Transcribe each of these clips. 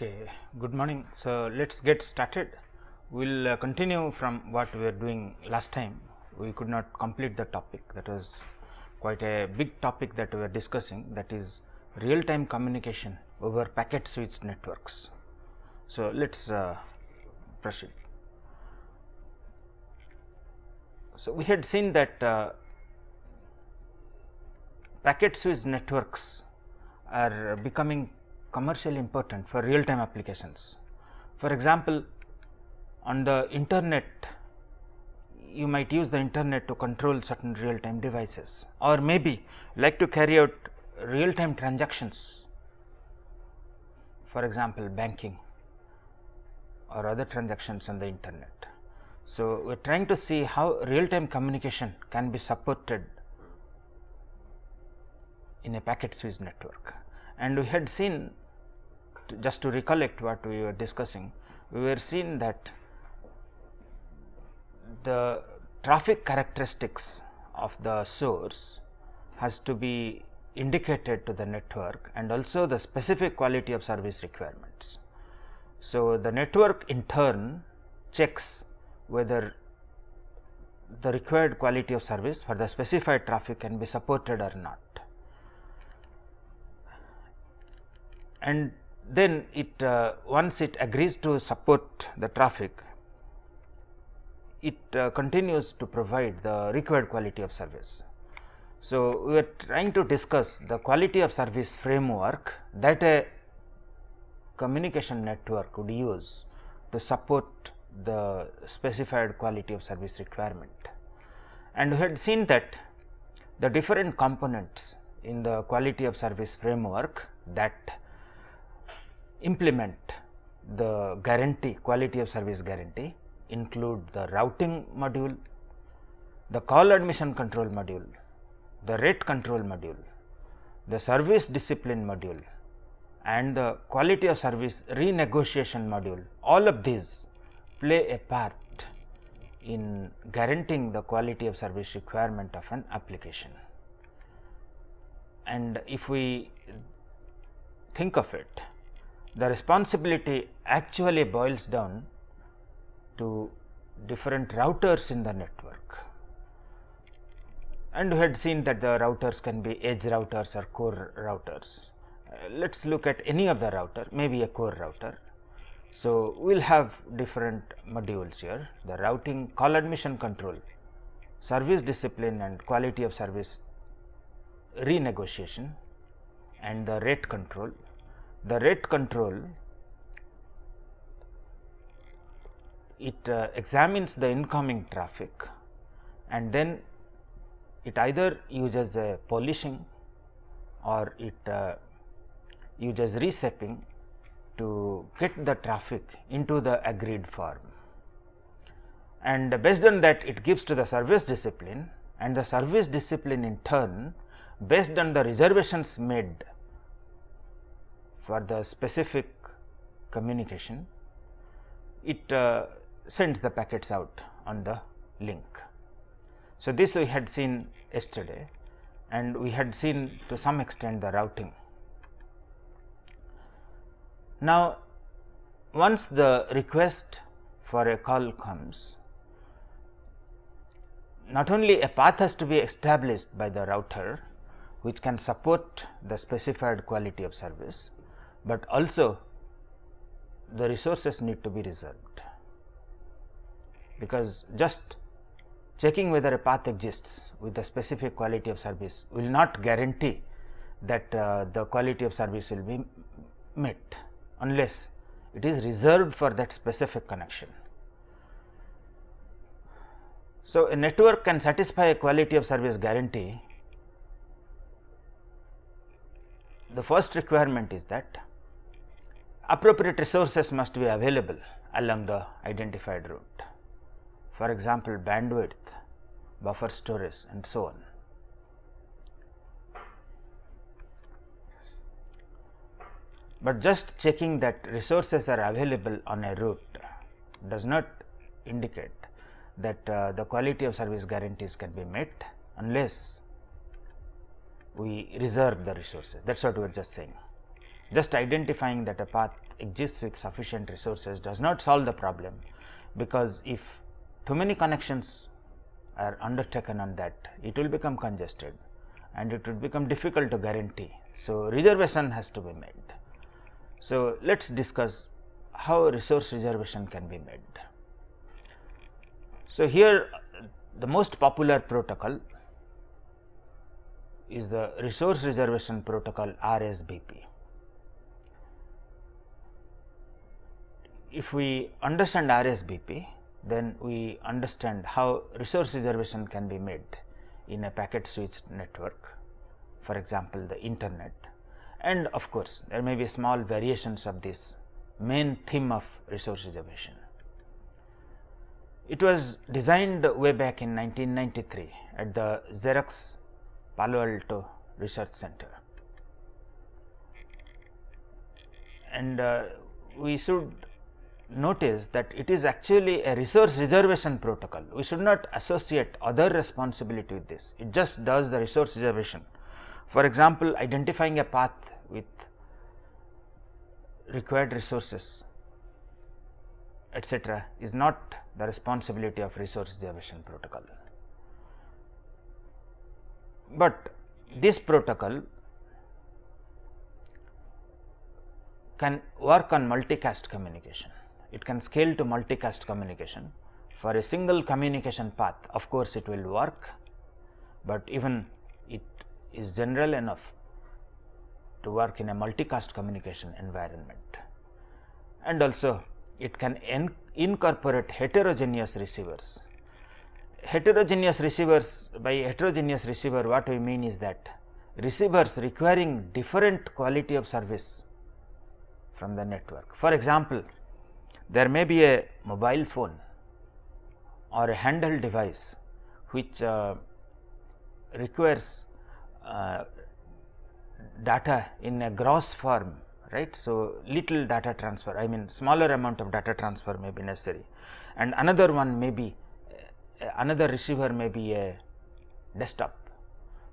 Okay, good morning. So, let us get started. We will uh, continue from what we were doing last time. We could not complete the topic that was quite a big topic that we were discussing that is real time communication over packet switched networks. So, let us uh, proceed. So, we had seen that uh, packet switched networks are becoming commercially important for real time applications. For example, on the internet you might use the internet to control certain real time devices or maybe like to carry out real time transactions for example banking or other transactions on the internet. So, we are trying to see how real time communication can be supported in a packet switch network and we had seen to just to recollect what we were discussing, we were seeing that the traffic characteristics of the source has to be indicated to the network and also the specific quality of service requirements. So, the network in turn checks whether the required quality of service for the specified traffic can be supported or not. and then it uh, once it agrees to support the traffic it uh, continues to provide the required quality of service. So, we are trying to discuss the quality of service framework that a communication network could use to support the specified quality of service requirement. And we had seen that the different components in the quality of service framework that implement the guarantee quality of service guarantee include the routing module, the call admission control module, the rate control module, the service discipline module and the quality of service renegotiation module. All of these play a part in guaranteeing the quality of service requirement of an application. And if we think of it, the responsibility actually boils down to different routers in the network. And we had seen that the routers can be edge routers or core routers. Uh, Let us look at any of the router, maybe a core router. So, we will have different modules here, the routing call admission control, service discipline and quality of service renegotiation and the rate control the rate control it uh, examines the incoming traffic and then it either uses a polishing or it uh, uses reshaping to get the traffic into the agreed form. And based on that it gives to the service discipline and the service discipline in turn based on the reservations made for the specific communication, it uh, sends the packets out on the link. So, this we had seen yesterday and we had seen to some extent the routing. Now, once the request for a call comes, not only a path has to be established by the router which can support the specified quality of service, but also the resources need to be reserved because just checking whether a path exists with the specific quality of service will not guarantee that uh, the quality of service will be met unless it is reserved for that specific connection. So, a network can satisfy a quality of service guarantee. The first requirement is that appropriate resources must be available along the identified route. For example, bandwidth, buffer storage and so on. But just checking that resources are available on a route does not indicate that uh, the quality of service guarantees can be met unless we reserve the resources that is what we are just saying. Just identifying that a path exists with sufficient resources does not solve the problem, because if too many connections are undertaken on that, it will become congested and it would become difficult to guarantee. So, reservation has to be made. So, let us discuss how resource reservation can be made. So, here the most popular protocol is the resource reservation protocol RSBP. if we understand RSBP, then we understand how resource reservation can be made in a packet switched network, for example, the internet. And of course, there may be small variations of this main theme of resource reservation. It was designed way back in 1993 at the Xerox Palo Alto Research Center. And uh, we should notice that it is actually a resource reservation protocol. We should not associate other responsibility with this, it just does the resource reservation. For example, identifying a path with required resources etc., is not the responsibility of resource reservation protocol. But this protocol can work on multicast communication it can scale to multicast communication. For a single communication path of course, it will work, but even it is general enough to work in a multicast communication environment. And also it can incorporate heterogeneous receivers. Heterogeneous receivers by heterogeneous receiver what we mean is that receivers requiring different quality of service from the network. For example, there may be a mobile phone or a handheld device which uh, requires uh, data in a gross form right. So, little data transfer I mean smaller amount of data transfer may be necessary and another one may be uh, another receiver may be a desktop.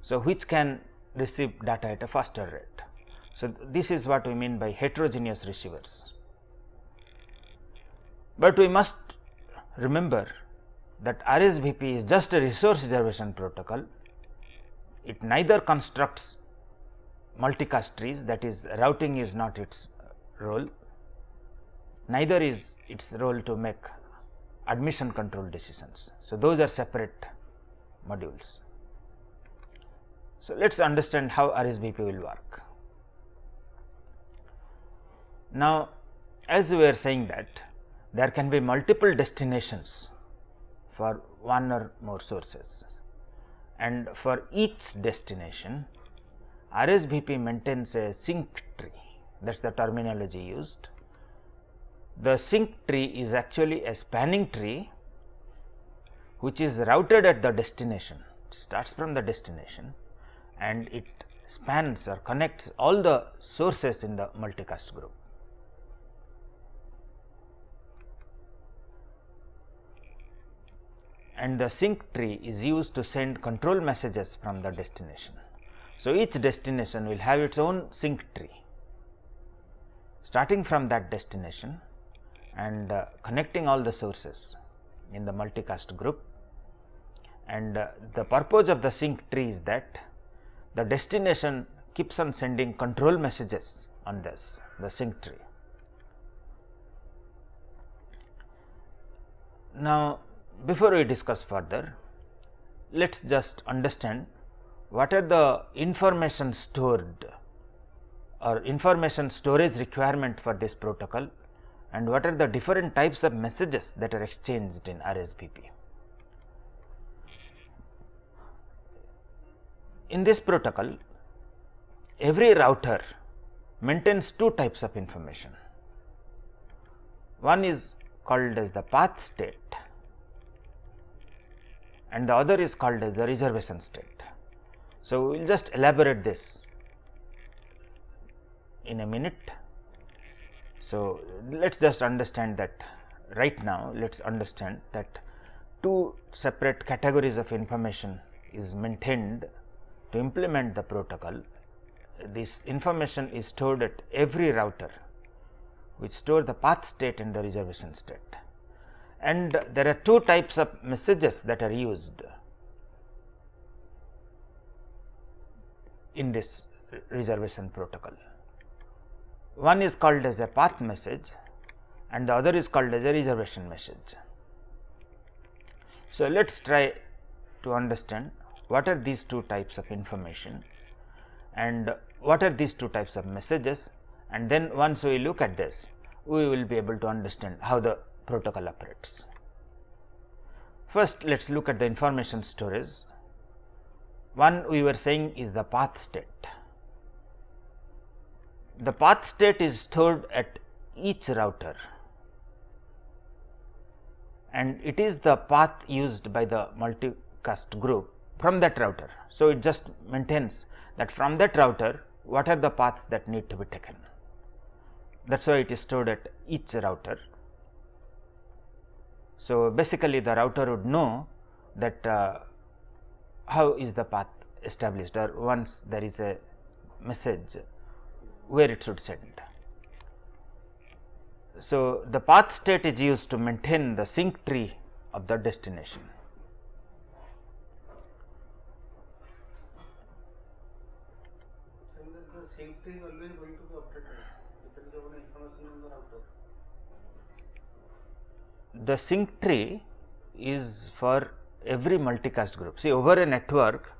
So, which can receive data at a faster rate. So, this is what we mean by heterogeneous receivers. But we must remember that RSVP is just a resource reservation protocol. It neither constructs multicast trees that is routing is not its role, neither is its role to make admission control decisions. So, those are separate modules. So, let us understand how RSVP will work. Now, as we were saying that there can be multiple destinations for one or more sources and for each destination RSVP maintains a sync tree that is the terminology used. The sync tree is actually a spanning tree which is routed at the destination starts from the destination and it spans or connects all the sources in the multicast group. and the sync tree is used to send control messages from the destination. So, each destination will have its own sync tree. Starting from that destination and uh, connecting all the sources in the multicast group and uh, the purpose of the sync tree is that the destination keeps on sending control messages on this the sync tree. Now, before we discuss further, let us just understand what are the information stored or information storage requirement for this protocol and what are the different types of messages that are exchanged in RSVP. In this protocol, every router maintains two types of information. One is called as the path state and the other is called as the reservation state. So, we will just elaborate this in a minute. So, let us just understand that right now let us understand that two separate categories of information is maintained to implement the protocol. This information is stored at every router which store the path state and the reservation state and there are two types of messages that are used in this reservation protocol. One is called as a path message and the other is called as a reservation message. So, let us try to understand what are these two types of information and what are these two types of messages and then once we look at this we will be able to understand how the protocol operates. First let us look at the information storage. One we were saying is the path state. The path state is stored at each router and it is the path used by the multicast group from that router. So, it just maintains that from that router what are the paths that need to be taken. That is why it is stored at each router so, basically the router would know that uh, how is the path established or once there is a message where it should send. So, the path state is used to maintain the sync tree of the destination. the sync tree is for every multicast group. See over a network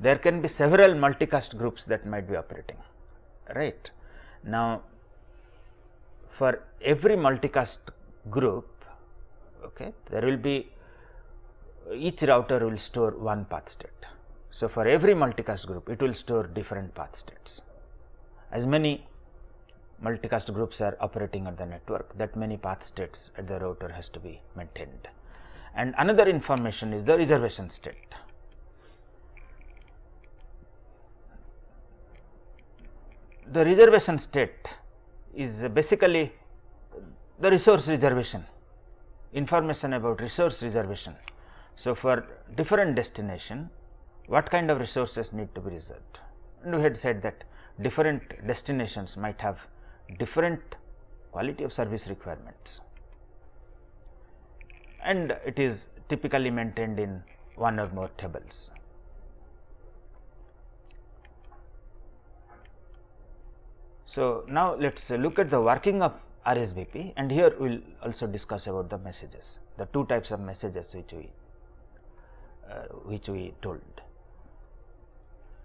there can be several multicast groups that might be operating right. Now for every multicast group okay, there will be each router will store one path state. So, for every multicast group it will store different path states as many multicast groups are operating on the network that many path states at the router has to be maintained. And another information is the reservation state. The reservation state is basically the resource reservation, information about resource reservation. So, for different destination, what kind of resources need to be reserved? And we had said that different destinations might have different quality of service requirements and it is typically maintained in one or more tables. So, now let us look at the working of RSVP and here we will also discuss about the messages, the two types of messages which we uh, which we told.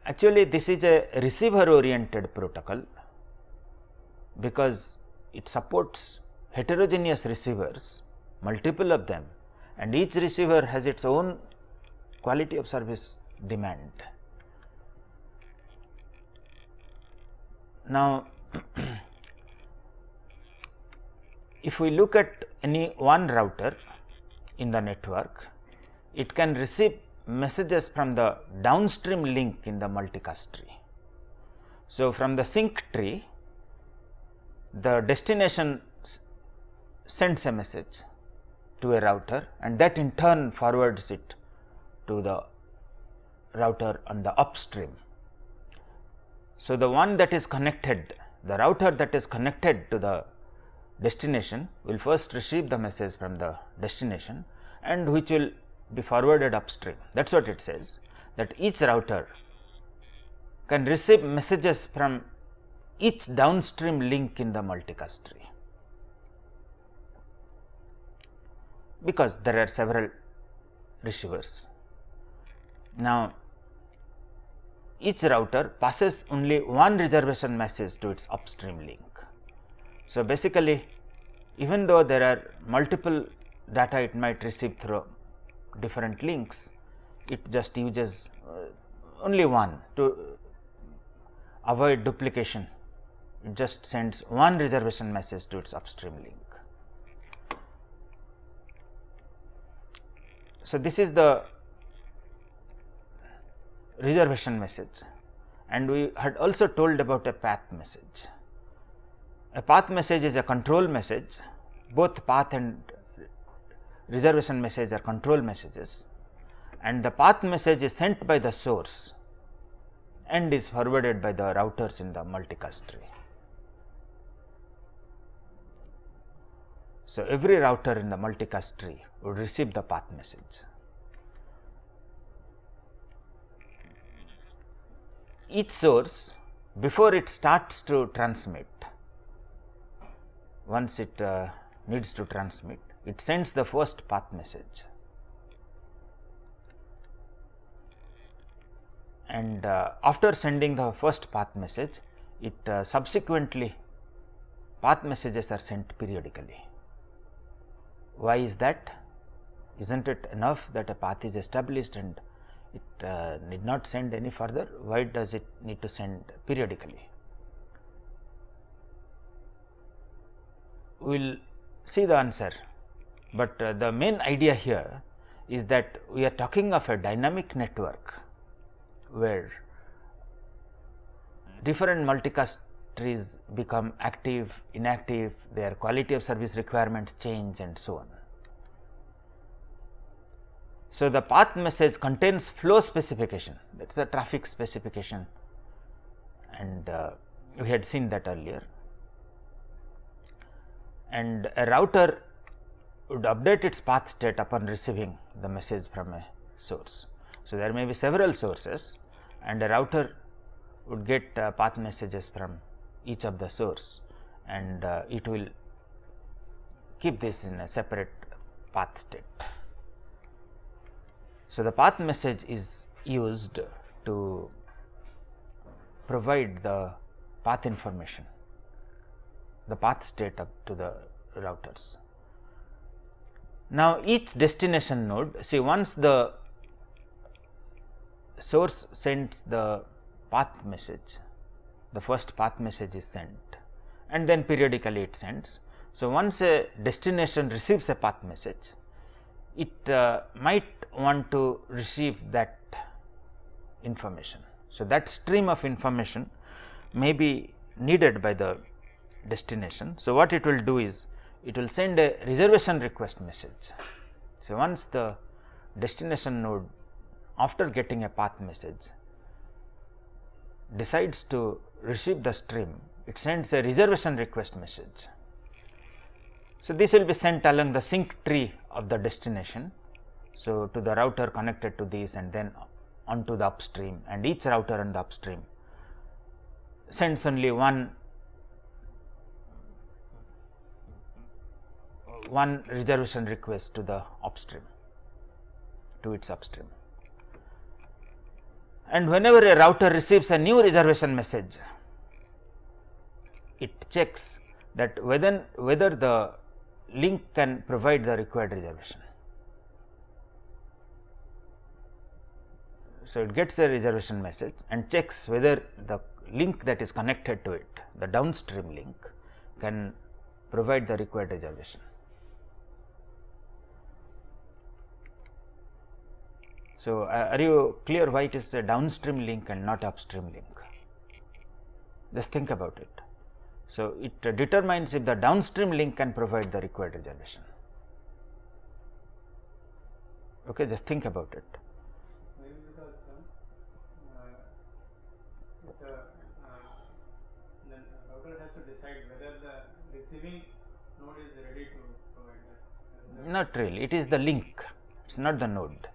Actually, this is a receiver oriented protocol because it supports heterogeneous receivers, multiple of them and each receiver has its own quality of service demand. Now, if we look at any one router in the network, it can receive messages from the downstream link in the multicast tree. So, from the sync tree the destination sends a message to a router and that in turn forwards it to the router on the upstream. So, the one that is connected the router that is connected to the destination will first receive the message from the destination and which will be forwarded upstream that is what it says that each router can receive messages from each downstream link in the multicast tree. because there are several receivers. Now, each router passes only one reservation message to its upstream link. So, basically even though there are multiple data it might receive through different links, it just uses uh, only one to avoid duplication just sends one reservation message to its upstream link. So, this is the reservation message and we had also told about a path message. A path message is a control message, both path and reservation message are control messages and the path message is sent by the source and is forwarded by the routers in the multicast tree. So, every router in the multicast tree would receive the path message. Each source before it starts to transmit, once it uh, needs to transmit, it sends the first path message. And uh, after sending the first path message, it uh, subsequently path messages are sent periodically. Why is that? Is not it enough that a path is established and it uh, need not send any further? Why does it need to send periodically? We will see the answer, but uh, the main idea here is that we are talking of a dynamic network where different multicast trees become active, inactive, their quality of service requirements change and so on. So, the path message contains flow specification that is the traffic specification and uh, we had seen that earlier. And a router would update its path state upon receiving the message from a source. So, there may be several sources and a router would get uh, path messages from each of the source and uh, it will keep this in a separate path state. So, the path message is used to provide the path information, the path state up to the routers. Now, each destination node see once the source sends the path message the first path message is sent and then periodically it sends. So, once a destination receives a path message, it uh, might want to receive that information. So, that stream of information may be needed by the destination. So, what it will do is it will send a reservation request message. So, once the destination node after getting a path message decides to receive the stream, it sends a reservation request message. So, this will be sent along the sync tree of the destination. So, to the router connected to this and then onto the upstream and each router on the upstream sends only one one reservation request to the upstream to its upstream and whenever a router receives a new reservation message, it checks that whether, whether the link can provide the required reservation. So, it gets a reservation message and checks whether the link that is connected to it, the downstream link can provide the required reservation. So, uh, are you clear why it is a downstream link and not upstream link? Just think about it. So, it determines if the downstream link can provide the required reservation. Okay, just think about it. Not really, it is the link, it is not the node.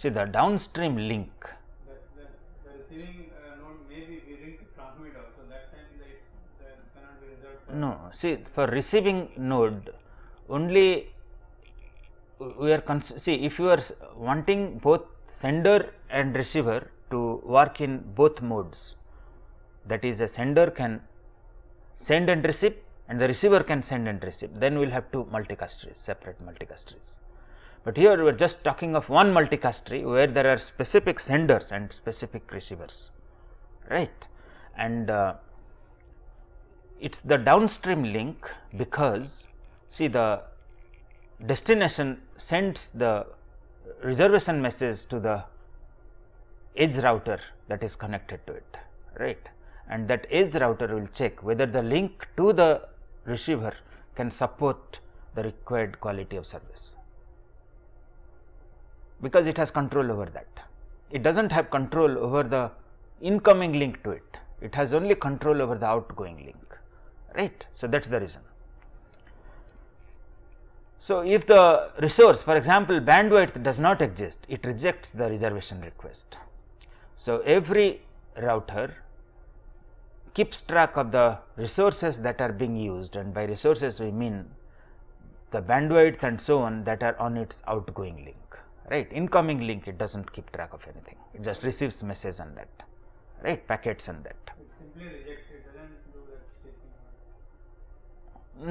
See the downstream link. The, the, the no, see for receiving node only we are see if you are wanting both sender and receiver to work in both modes that is a sender can send and receive and the receiver can send and receive then we will have two multicast trees separate multicast trees. But here we are just talking of one multicast tree where there are specific senders and specific receivers, right. And uh, it is the downstream link because see the destination sends the reservation message to the edge router that is connected to it, right. And that edge router will check whether the link to the receiver can support the required quality of service because it has control over that. It does not have control over the incoming link to it, it has only control over the outgoing link, right. So, that is the reason. So, if the resource for example, bandwidth does not exist, it rejects the reservation request. So, every router keeps track of the resources that are being used and by resources we mean the bandwidth and so on that are on its outgoing link right incoming link it does not keep track of anything it just receives message and that right packets and that.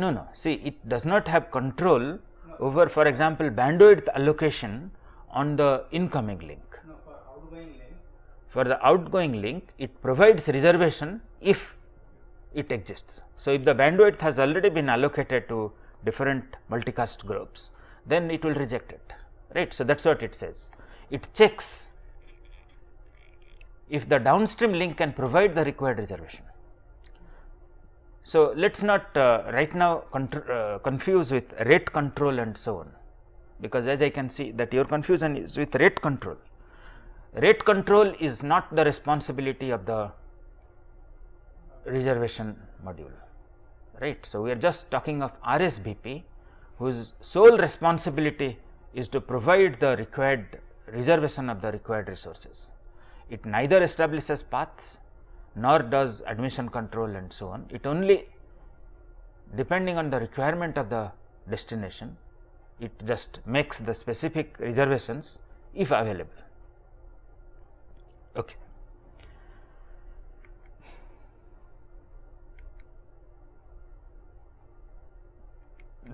no no see it does not have control no. over for example bandwidth allocation on the incoming link. No, for, outgoing link. for the outgoing link it provides reservation if it exists. So, if the bandwidth has already been allocated to different multicast groups then it will reject it right. So, that is what it says. It checks if the downstream link can provide the required reservation. So, let us not uh, right now uh, confuse with rate control and so on, because as I can see that your confusion is with rate control. Rate control is not the responsibility of the reservation module, right. So, we are just talking of RSBP whose sole responsibility is to provide the required reservation of the required resources. It neither establishes paths nor does admission control and so on. It only depending on the requirement of the destination, it just makes the specific reservations if available. Okay.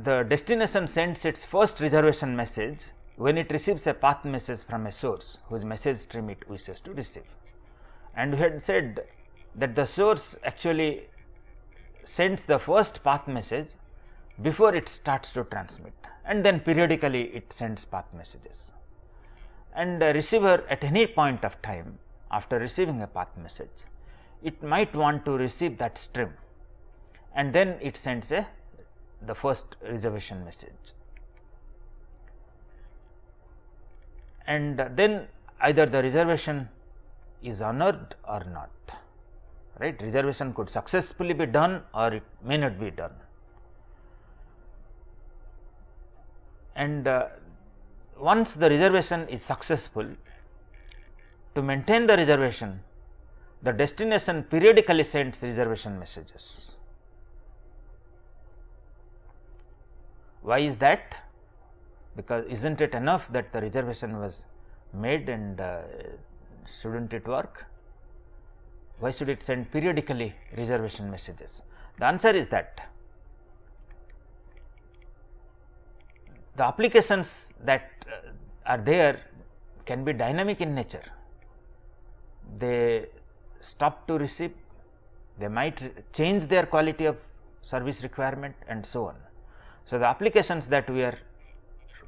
the destination sends its first reservation message when it receives a path message from a source whose message stream it wishes to receive. And we had said that the source actually sends the first path message before it starts to transmit and then periodically it sends path messages. And the receiver at any point of time after receiving a path message, it might want to receive that stream and then it sends a the first reservation message. And then either the reservation is honored or not, right. Reservation could successfully be done or it may not be done. And uh, once the reservation is successful, to maintain the reservation, the destination periodically sends reservation messages. Why is that? Because is not it enough that the reservation was made and uh, should not it work? Why should it send periodically reservation messages? The answer is that the applications that uh, are there can be dynamic in nature. They stop to receive, they might change their quality of service requirement and so on. So, the applications that we are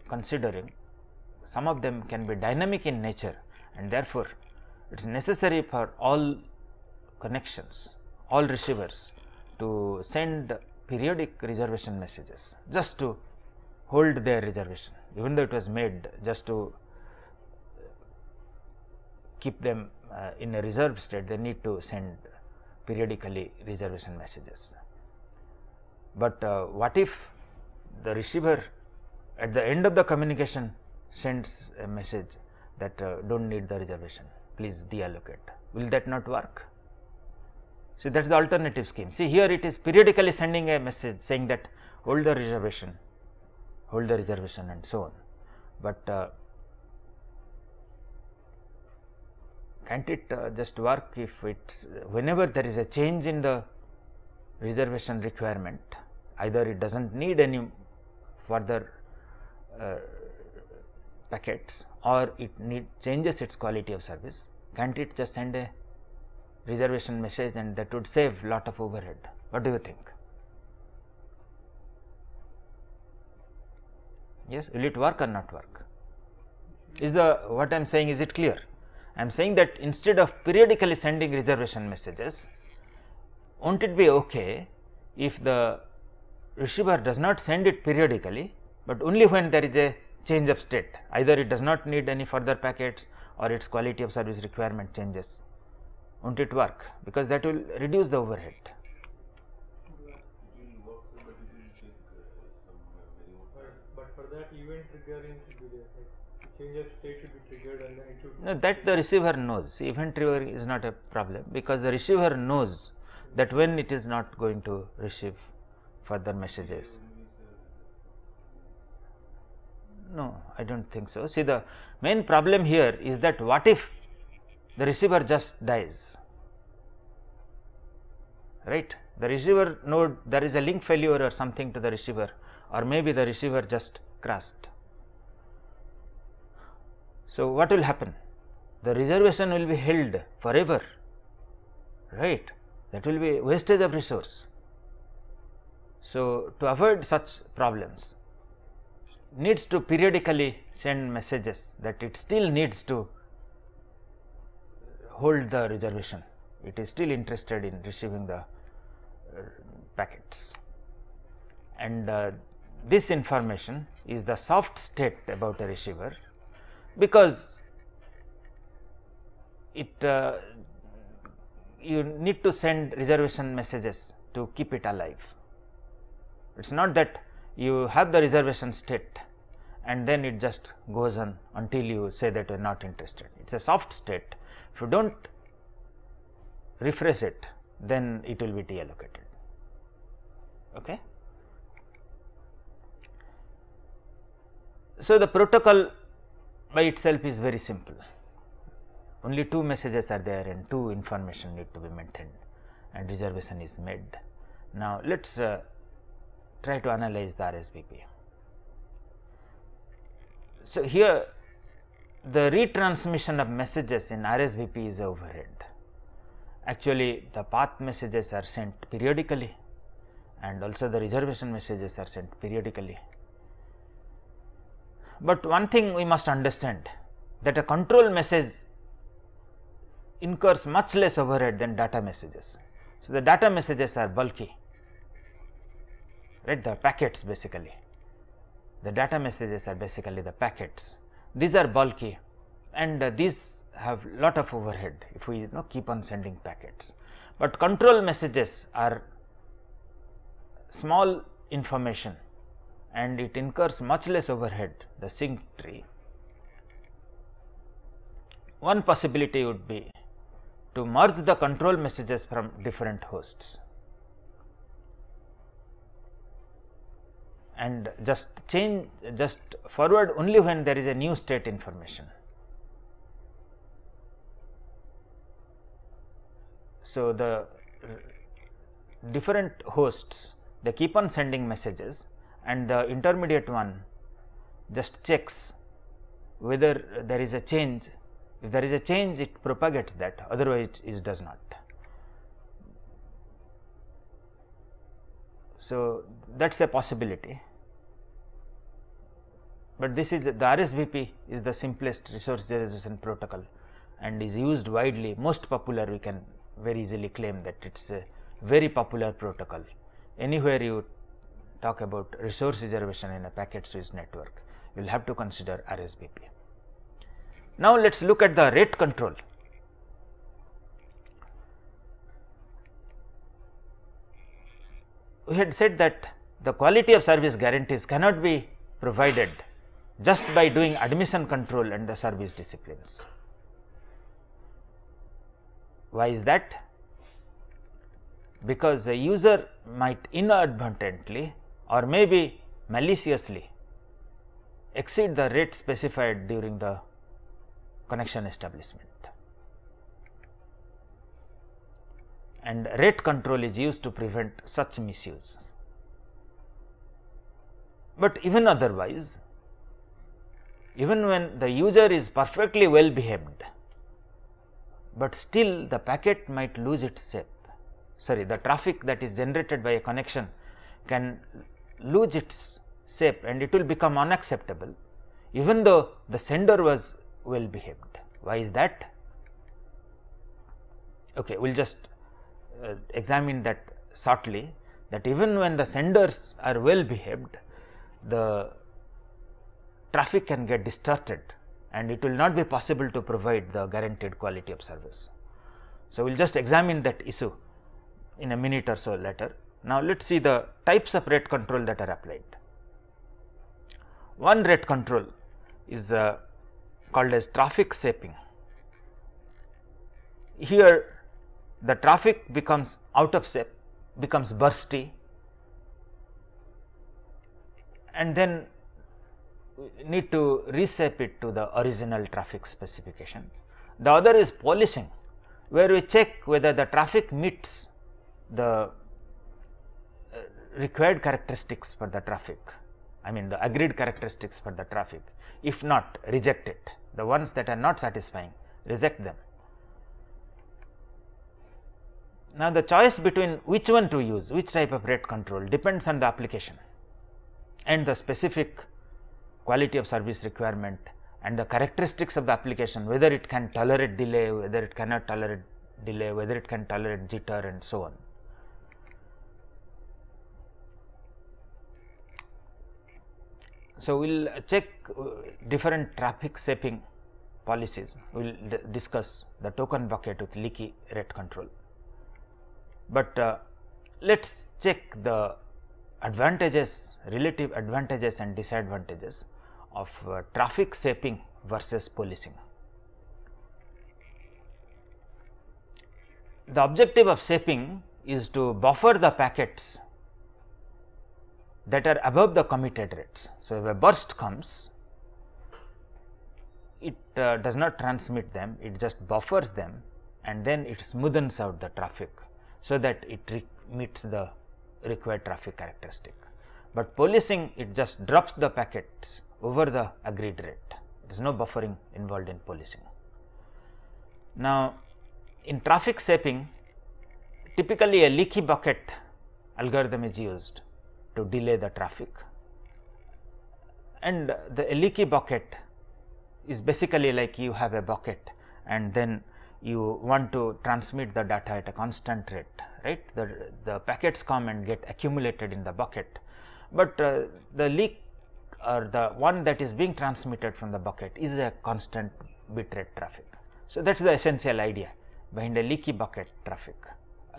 considering some of them can be dynamic in nature and therefore, it is necessary for all connections, all receivers to send periodic reservation messages just to hold their reservation even though it was made just to uh, keep them uh, in a reserved state they need to send periodically reservation messages. But uh, what if the receiver at the end of the communication sends a message that uh, do not need the reservation, please deallocate. Will that not work? See that is the alternative scheme. See here it is periodically sending a message saying that hold the reservation, hold the reservation and so on. But uh, can't it uh, just work if it's whenever there is a change in the reservation requirement either it does not need any further uh, packets or it need changes its quality of service can't it just send a reservation message and that would save lot of overhead what do you think yes will it work or not work is the what i am saying is it clear i am saying that instead of periodically sending reservation messages won't it be okay if the receiver does not send it periodically, but only when there is a change of state either it does not need any further packets or its quality of service requirement changes won't it work because that will reduce the overhead. No, that the receiver knows See, event triggering is not a problem because the receiver knows that when it is not going to receive further messages. No, I do not think so. See the main problem here is that what if the receiver just dies, right. The receiver node there is a link failure or something to the receiver or maybe the receiver just crashed. So, what will happen? The reservation will be held forever, right. That will be wastage of resource. So, to avoid such problems needs to periodically send messages that it still needs to hold the reservation, it is still interested in receiving the uh, packets. And uh, this information is the soft state about a receiver, because it uh, you need to send reservation messages to keep it alive it is not that you have the reservation state and then it just goes on until you say that you are not interested. It is a soft state. If you do not refresh it, then it will be deallocated. Okay. So, the protocol by itself is very simple. Only two messages are there and two information need to be maintained and reservation is made. Now, let us uh, try to analyze the RSVP. So, here the retransmission of messages in RSVP is overhead. Actually, the path messages are sent periodically and also the reservation messages are sent periodically. But one thing we must understand that a control message incurs much less overhead than data messages. So, the data messages are bulky right the packets basically the data messages are basically the packets these are bulky and uh, these have lot of overhead if we you know keep on sending packets but control messages are small information and it incurs much less overhead the sync tree one possibility would be to merge the control messages from different hosts and just change just forward only when there is a new state information. So, the different hosts they keep on sending messages and the intermediate one just checks whether there is a change if there is a change it propagates that otherwise it is does not. So, that is a possibility, but this is the, the RSVP is the simplest resource reservation protocol and is used widely most popular we can very easily claim that it is a very popular protocol anywhere you talk about resource reservation in a packet switch network you will have to consider RSVP. Now, let us look at the rate control we had said that the quality of service guarantees cannot be provided just by doing admission control and the service disciplines. Why is that? Because a user might inadvertently or maybe maliciously exceed the rate specified during the connection establishment. and rate control is used to prevent such misuse. But even otherwise, even when the user is perfectly well behaved, but still the packet might lose its shape, sorry the traffic that is generated by a connection can lose its shape and it will become unacceptable even though the sender was well behaved. Why is that? Okay, we will just uh, examine that shortly that even when the senders are well behaved, the traffic can get distorted and it will not be possible to provide the guaranteed quality of service. So, we will just examine that issue in a minute or so later. Now, let us see the types of rate control that are applied. One rate control is uh, called as traffic shaping. Here the traffic becomes out of shape, becomes bursty and then need to reshape it to the original traffic specification. The other is polishing where we check whether the traffic meets the uh, required characteristics for the traffic, I mean the agreed characteristics for the traffic. If not, reject it. The ones that are not satisfying, reject them. Now, the choice between which one to use, which type of rate control depends on the application and the specific quality of service requirement and the characteristics of the application, whether it can tolerate delay, whether it cannot tolerate delay, whether it can tolerate jitter and so on. So, we will check uh, different traffic shaping policies, we will discuss the token bucket with leaky rate control but uh, let us check the advantages relative advantages and disadvantages of uh, traffic shaping versus policing. The objective of shaping is to buffer the packets that are above the committed rates. So, if a burst comes it uh, does not transmit them, it just buffers them and then it smoothens out the traffic so that it meets the required traffic characteristic. But policing it just drops the packets over the agreed rate, there is no buffering involved in policing. Now, in traffic shaping typically a leaky bucket algorithm is used to delay the traffic and the leaky bucket is basically like you have a bucket and then you want to transmit the data at a constant rate right the the packets come and get accumulated in the bucket but uh, the leak or the one that is being transmitted from the bucket is a constant bit rate traffic so that's the essential idea behind a leaky bucket traffic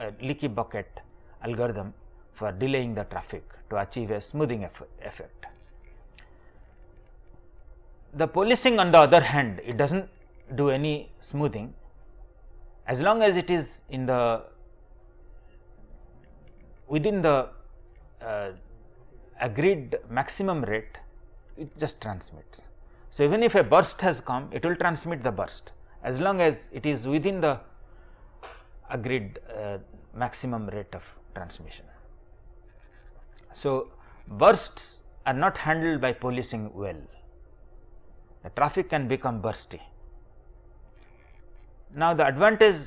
a leaky bucket algorithm for delaying the traffic to achieve a smoothing effect the policing on the other hand it doesn't do any smoothing as long as it is in the within the uh, agreed maximum rate it just transmits. So, even if a burst has come it will transmit the burst as long as it is within the agreed uh, maximum rate of transmission. So, bursts are not handled by policing well the traffic can become bursty now, the advantage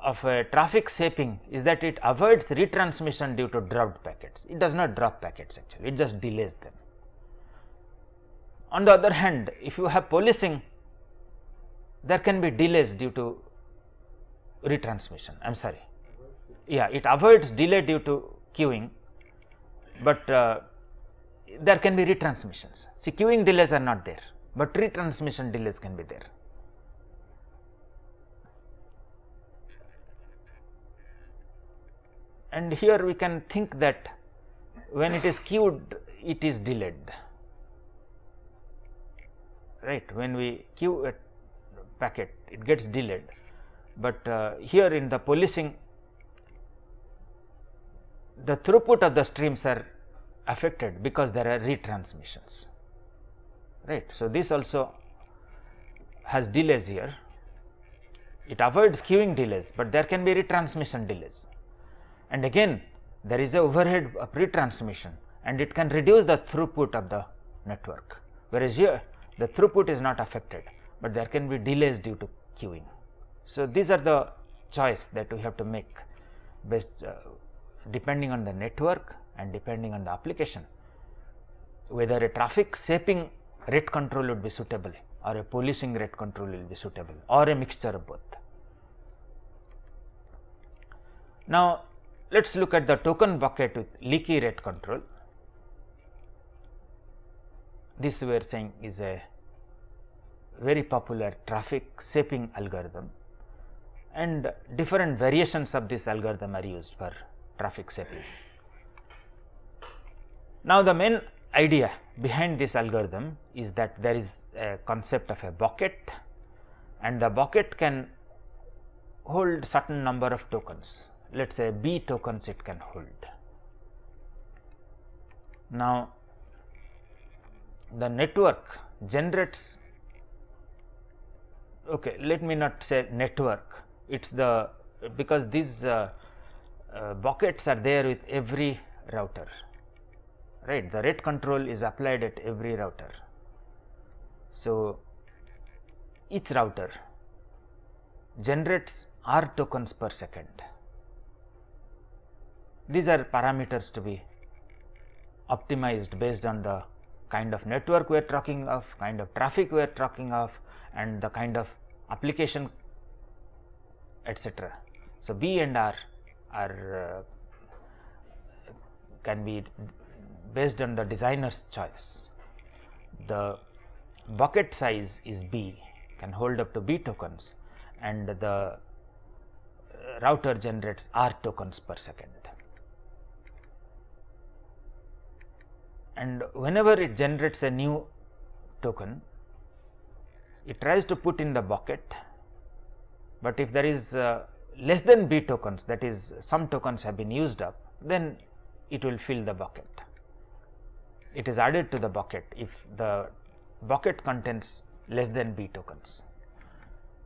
of a traffic shaping is that it avoids retransmission due to dropped packets. It does not drop packets actually, it just delays them. On the other hand, if you have policing, there can be delays due to retransmission, I am sorry. Yeah, it avoids delay due to queuing, but uh, there can be retransmissions. See, queuing delays are not there, but retransmission delays can be there. and here we can think that when it is queued it is delayed right when we queue a packet it gets delayed but uh, here in the policing the throughput of the streams are affected because there are retransmissions right so this also has delays here it avoids queuing delays but there can be retransmission delays and again there is a overhead of retransmission and it can reduce the throughput of the network. Whereas here the throughput is not affected, but there can be delays due to queuing. So, these are the choice that we have to make based uh, depending on the network and depending on the application whether a traffic shaping rate control would be suitable or a policing rate control will be suitable or a mixture of both. Now, let us look at the token bucket with leaky rate control. This we are saying is a very popular traffic shaping algorithm and different variations of this algorithm are used for traffic shaping. Now, the main idea behind this algorithm is that there is a concept of a bucket and the bucket can hold certain number of tokens let us say b tokens it can hold. Now, the network generates okay let me not say network it is the because these uh, uh, buckets are there with every router right the rate control is applied at every router. So, each router generates r tokens per second these are parameters to be optimized based on the kind of network we are talking of, kind of traffic we are talking of and the kind of application etc. So, B and R are uh, can be based on the designer's choice. The bucket size is B can hold up to B tokens and the router generates R tokens per second. and whenever it generates a new token it tries to put in the bucket, but if there is uh, less than b tokens that is some tokens have been used up then it will fill the bucket. It is added to the bucket if the bucket contains less than b tokens,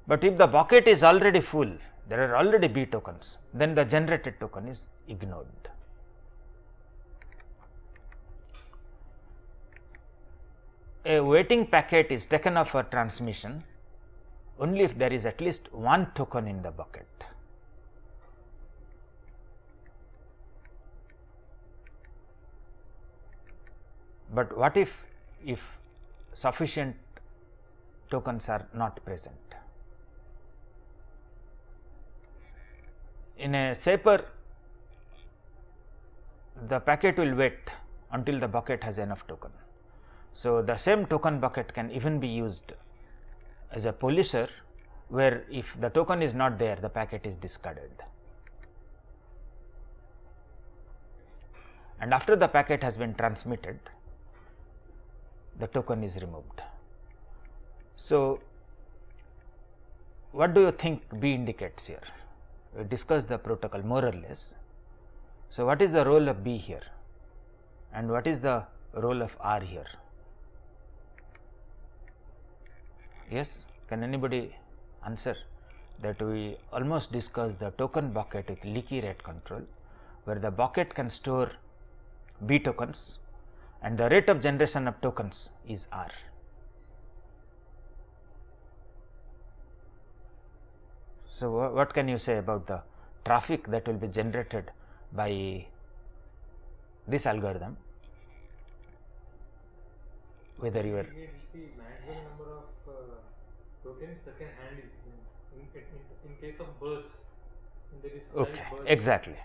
but if the bucket is already full there are already b tokens then the generated token is ignored. a waiting packet is taken up for transmission only if there is at least one token in the bucket. But what if, if sufficient tokens are not present? In a shaper, the packet will wait until the bucket has enough token. So, the same token bucket can even be used as a polisher where if the token is not there the packet is discarded. And after the packet has been transmitted the token is removed. So, what do you think B indicates here? We discussed the protocol more or less. So, what is the role of B here and what is the role of R here? Yes, can anybody answer that we almost discussed the token bucket with leaky rate control, where the bucket can store B tokens and the rate of generation of tokens is R. So, what can you say about the traffic that will be generated by this algorithm whether you are the maximum number of uh, tokens in, case of okay burst exactly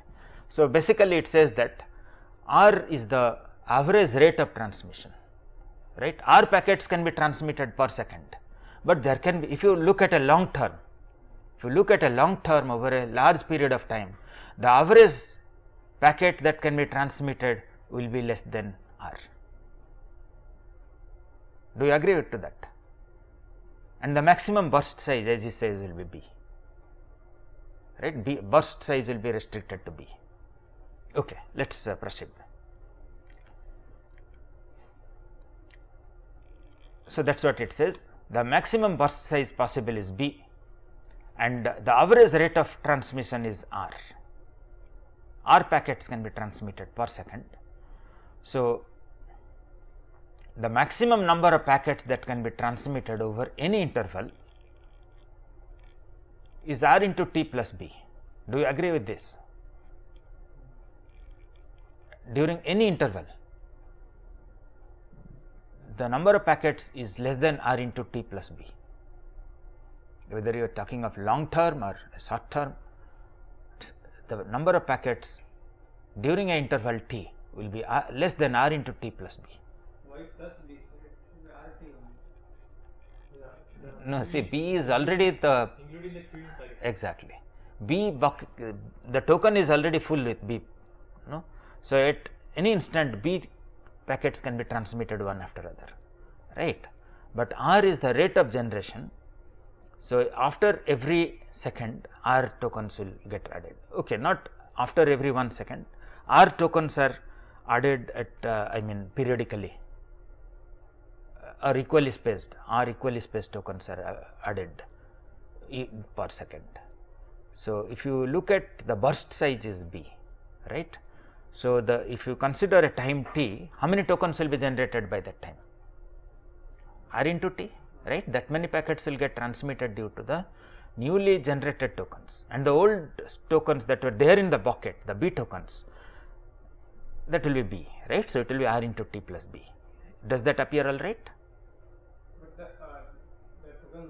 so basically it says that r is the average rate of transmission right r packets can be transmitted per second but there can be if you look at a long term if you look at a long term over a large period of time the average packet that can be transmitted will be less than r do you agree to that? And the maximum burst size as he says will be B, right? B burst size will be restricted to B. Okay, let us uh, proceed. So, that is what it says the maximum burst size possible is B and the average rate of transmission is R. R packets can be transmitted per second. So, the maximum number of packets that can be transmitted over any interval is r into t plus b. Do you agree with this? During any interval, the number of packets is less than r into t plus b. Whether you are talking of long term or short term, the number of packets during an interval t will be r, uh, less than r into t plus b. No, see B is already the, the exactly B the token is already full with B. No, so at any instant B packets can be transmitted one after other, right? But R is the rate of generation. So after every second, R tokens will get added. Okay, not after every one second. R tokens are added at uh, I mean periodically are equally spaced r equally spaced tokens are uh, added per second. So, if you look at the burst size is b right. So, the if you consider a time t how many tokens will be generated by that time r into t right that many packets will get transmitted due to the newly generated tokens and the old tokens that were there in the bucket the b tokens that will be b right. So, it will be r into t plus b does that appear all right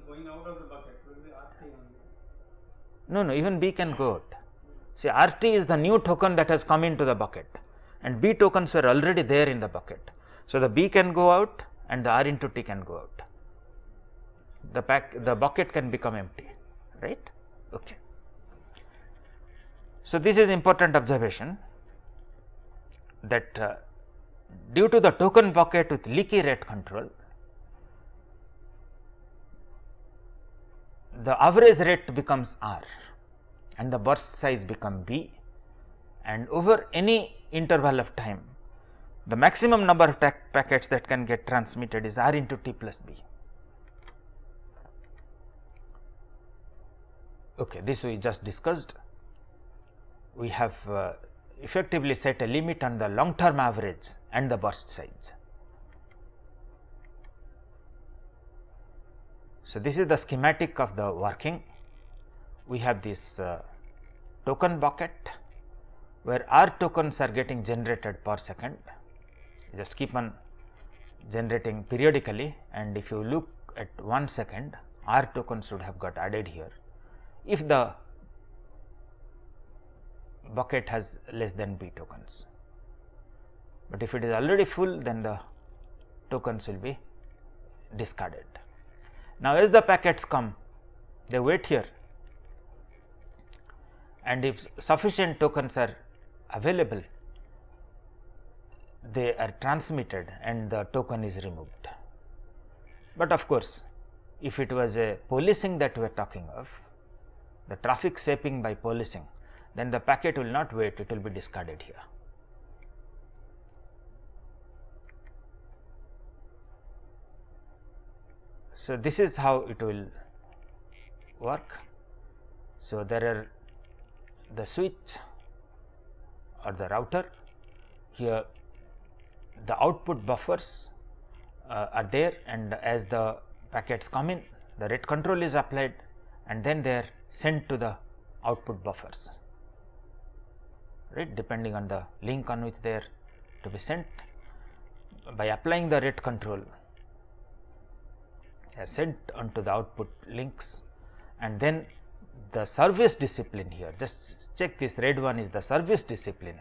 going out of the bucket will be RT only. No, no, even B can go out. See, RT is the new token that has come into the bucket and B tokens were already there in the bucket. So, the B can go out and the R into T can go out. The, pack, the bucket can become empty, right? Okay. So, this is important observation that uh, due to the token bucket with leaky rate control, the average rate becomes r and the burst size become b and over any interval of time the maximum number of packets that can get transmitted is r into t plus b. Okay, this we just discussed. We have uh, effectively set a limit on the long term average and the burst size. So, this is the schematic of the working. We have this uh, token bucket where r tokens are getting generated per second. Just keep on generating periodically and if you look at 1 second r tokens would have got added here. If the bucket has less than b tokens. But if it is already full then the tokens will be discarded. Now, as the packets come, they wait here and if sufficient tokens are available, they are transmitted and the token is removed. But of course, if it was a policing that we are talking of, the traffic shaping by policing, then the packet will not wait, it will be discarded here. So, this is how it will work. So, there are the switch or the router here the output buffers uh, are there and as the packets come in the rate control is applied and then they are sent to the output buffers right depending on the link on which they are to be sent by applying the rate control are sent onto the output links and then the service discipline here just check this red one is the service discipline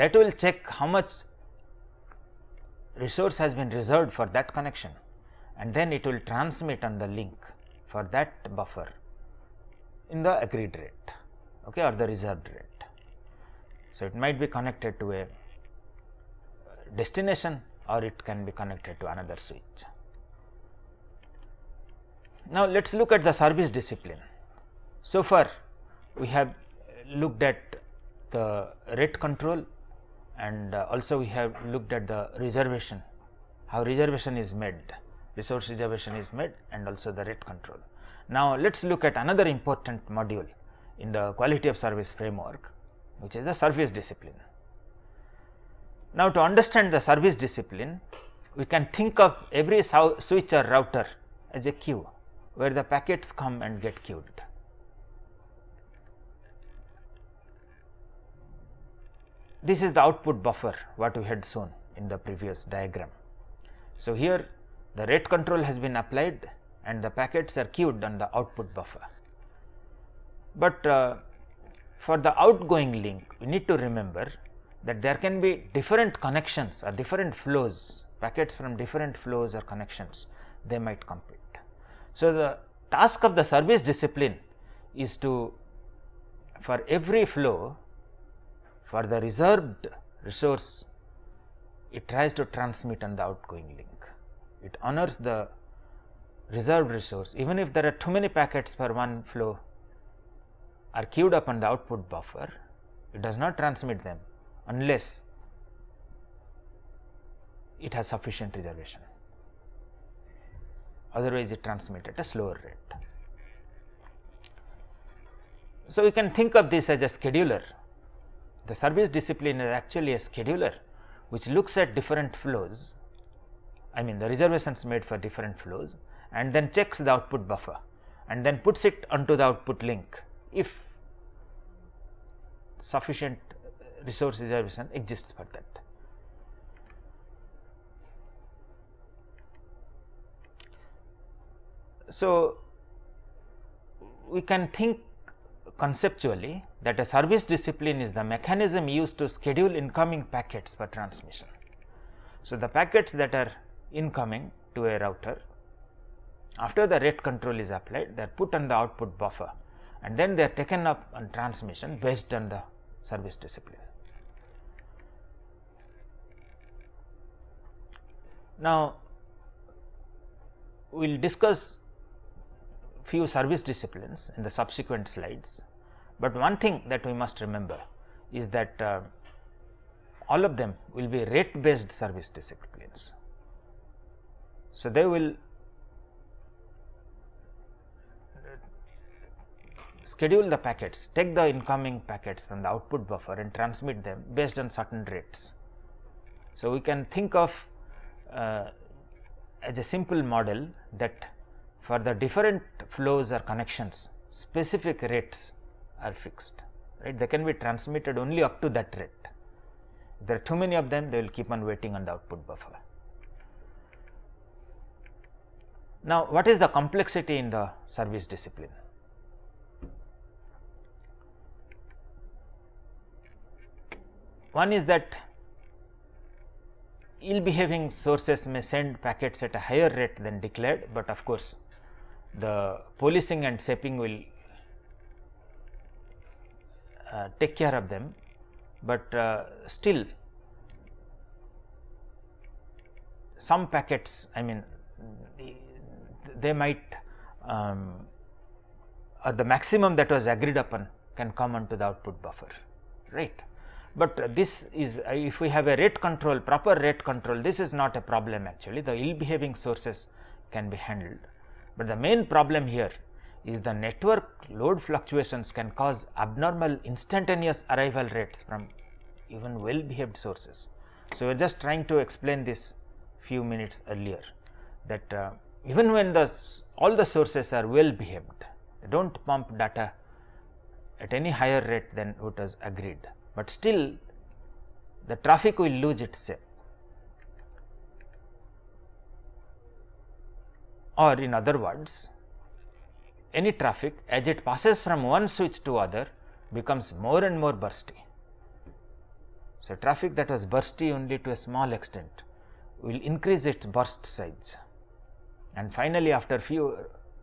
that will check how much resource has been reserved for that connection and then it will transmit on the link for that buffer in the agreed rate okay, or the reserved rate. So, it might be connected to a destination or it can be connected to another switch. Now, let us look at the service discipline. So far, we have looked at the rate control and uh, also we have looked at the reservation, how reservation is made, resource reservation is made and also the rate control. Now, let us look at another important module in the quality of service framework which is the service discipline. Now, to understand the service discipline, we can think of every switch or router as a queue where the packets come and get queued. This is the output buffer what we had shown in the previous diagram. So, here the rate control has been applied and the packets are queued on the output buffer. But uh, for the outgoing link we need to remember that there can be different connections or different flows packets from different flows or connections they might come so, the task of the service discipline is to for every flow for the reserved resource it tries to transmit on the outgoing link. It honors the reserved resource even if there are too many packets for one flow are queued up on the output buffer it does not transmit them unless it has sufficient reservation otherwise it transmits at a slower rate. So, we can think of this as a scheduler. The service discipline is actually a scheduler which looks at different flows, I mean the reservations made for different flows and then checks the output buffer and then puts it onto the output link if sufficient resource reservation exists for that. So, we can think conceptually that a service discipline is the mechanism used to schedule incoming packets for transmission. So, the packets that are incoming to a router after the rate control is applied they are put on the output buffer and then they are taken up on transmission based on the service discipline. Now, we will discuss few service disciplines in the subsequent slides, but one thing that we must remember is that uh, all of them will be rate based service disciplines. So, they will schedule the packets, take the incoming packets from the output buffer and transmit them based on certain rates. So, we can think of uh, as a simple model that for the different flows or connections specific rates are fixed right they can be transmitted only up to that rate if there are too many of them they will keep on waiting on the output buffer now what is the complexity in the service discipline one is that ill behaving sources may send packets at a higher rate than declared but of course the policing and shaping will uh, take care of them, but uh, still some packets I mean they might um, uh, the maximum that was agreed upon can come onto the output buffer right. But this is uh, if we have a rate control proper rate control this is not a problem actually the ill behaving sources can be handled. But the main problem here is the network load fluctuations can cause abnormal instantaneous arrival rates from even well behaved sources. So, we are just trying to explain this few minutes earlier that uh, even when the all the sources are well behaved, they do not pump data at any higher rate than what was agreed, but still the traffic will lose itself. or in other words any traffic as it passes from one switch to other becomes more and more bursty. So, traffic that was bursty only to a small extent will increase its burst size and finally, after few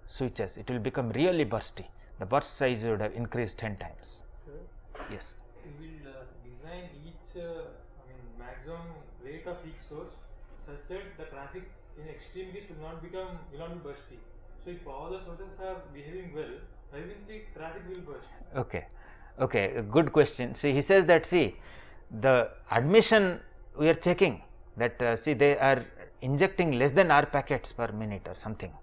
switches it will become really bursty the burst size would have increased 10 times. Sir, yes. We will uh, design each uh, I mean maximum rate of each in extreme will not become will not be bursty so if all the sources are behaving well i think the traffic will burst okay okay good question see he says that see the admission we are checking that uh, see they are injecting less than r packets per minute or something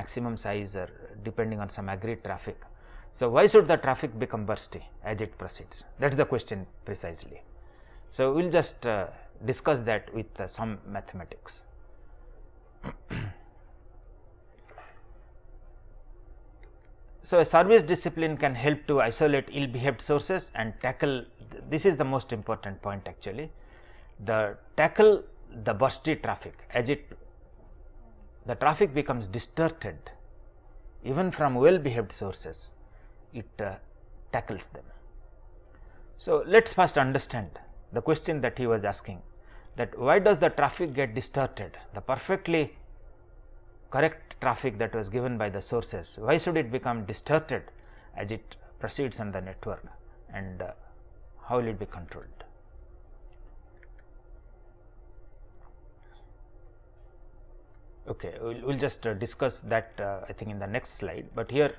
maximum size or depending on some agreed traffic so why should the traffic become bursty as it proceeds that's the question precisely so we'll just uh, discuss that with uh, some mathematics So, a service discipline can help to isolate ill behaved sources and tackle this is the most important point actually the tackle the bursty traffic as it the traffic becomes distorted even from well behaved sources it uh, tackles them. So, let us first understand the question that he was asking that why does the traffic get distorted, the perfectly correct traffic that was given by the sources, why should it become distorted as it proceeds on the network and uh, how will it be controlled. Okay, we will we'll just uh, discuss that uh, I think in the next slide, but here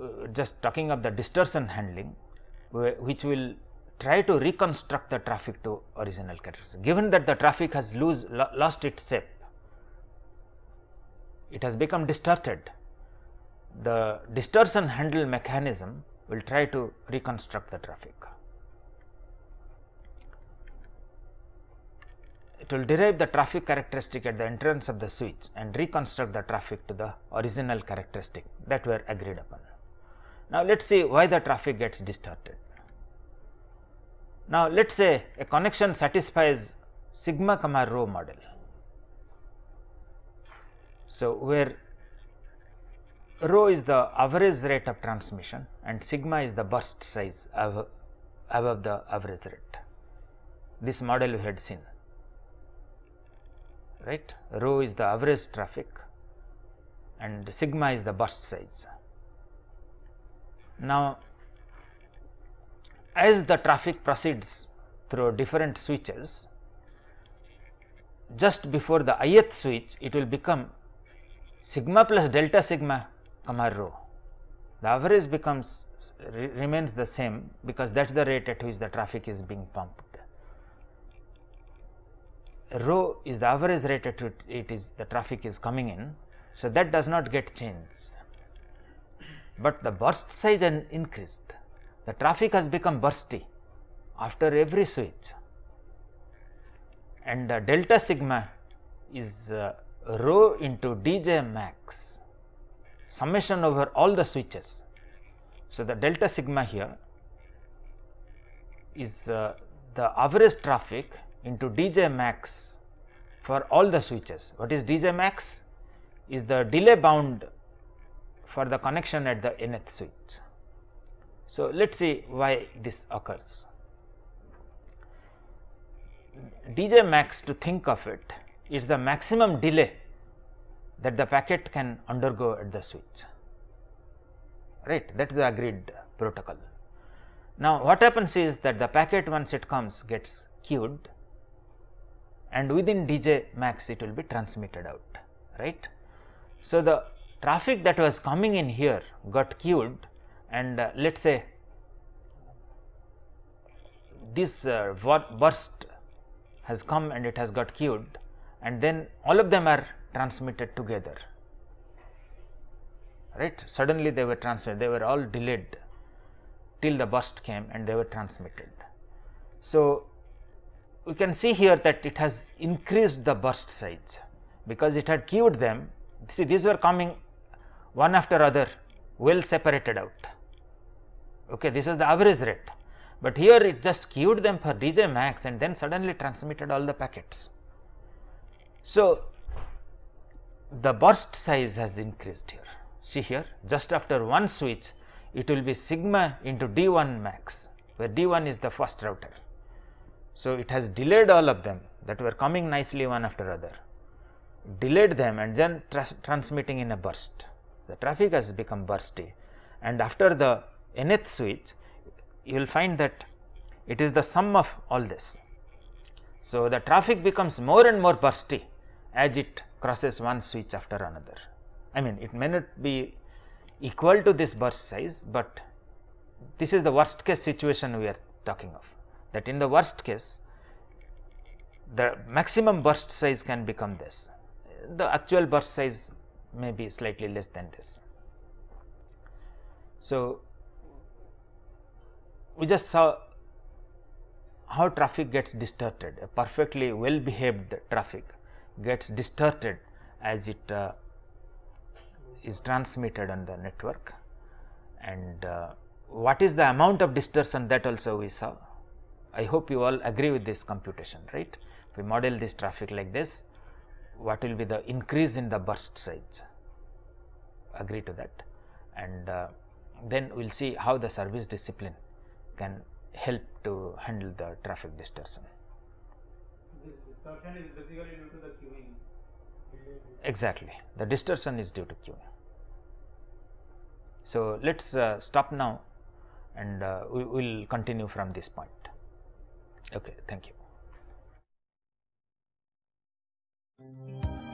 uh, just talking of the distortion handling which will try to reconstruct the traffic to original characteristics. Given that the traffic has lose, lo lost its shape, it has become distorted. The distortion handle mechanism will try to reconstruct the traffic. It will derive the traffic characteristic at the entrance of the switch and reconstruct the traffic to the original characteristic that were agreed upon. Now, let us see why the traffic gets distorted. Now, let us say a connection satisfies sigma comma rho model. So, where rho is the average rate of transmission and sigma is the burst size above, above the average rate. This model we had seen, right. Rho is the average traffic and sigma is the burst size. Now, as the traffic proceeds through different switches, just before the ith switch it will become sigma plus delta sigma comma rho. The average becomes re remains the same because that is the rate at which the traffic is being pumped. Rho is the average rate at which it is the traffic is coming in. So, that does not get changed, but the burst size then increased. The traffic has become bursty after every switch and uh, delta sigma is uh, rho into dj max summation over all the switches. So, the delta sigma here is uh, the average traffic into dj max for all the switches. What is dj max? Is the delay bound for the connection at the nth switch. So, let us see why this occurs. DJ max to think of it is the maximum delay that the packet can undergo at the switch right that is the agreed protocol. Now, what happens is that the packet once it comes gets queued and within DJ max it will be transmitted out right. So, the traffic that was coming in here got queued and uh, let us say this uh, burst has come and it has got queued and then all of them are transmitted together right suddenly they were transmitted they were all delayed till the burst came and they were transmitted. So, we can see here that it has increased the burst size because it had queued them see these were coming one after other well separated out okay this is the average rate but here it just queued them for DJ max and then suddenly transmitted all the packets. So, the burst size has increased here see here just after one switch it will be sigma into D1 max where D1 is the first router. So, it has delayed all of them that were coming nicely one after other delayed them and then transmitting in a burst the traffic has become bursty and after the nth switch you will find that it is the sum of all this. So, the traffic becomes more and more bursty as it crosses one switch after another. I mean it may not be equal to this burst size, but this is the worst case situation we are talking of that in the worst case the maximum burst size can become this. The actual burst size may be slightly less than this. So, we just saw how traffic gets distorted a perfectly well behaved traffic gets distorted as it uh, is transmitted on the network and uh, what is the amount of distortion that also we saw i hope you all agree with this computation right if we model this traffic like this what will be the increase in the burst size agree to that and uh, then we will see how the service discipline can help to handle the traffic distortion. Exactly, the distortion is due to queuing. So, let us uh, stop now and uh, we will continue from this point. Okay, thank you.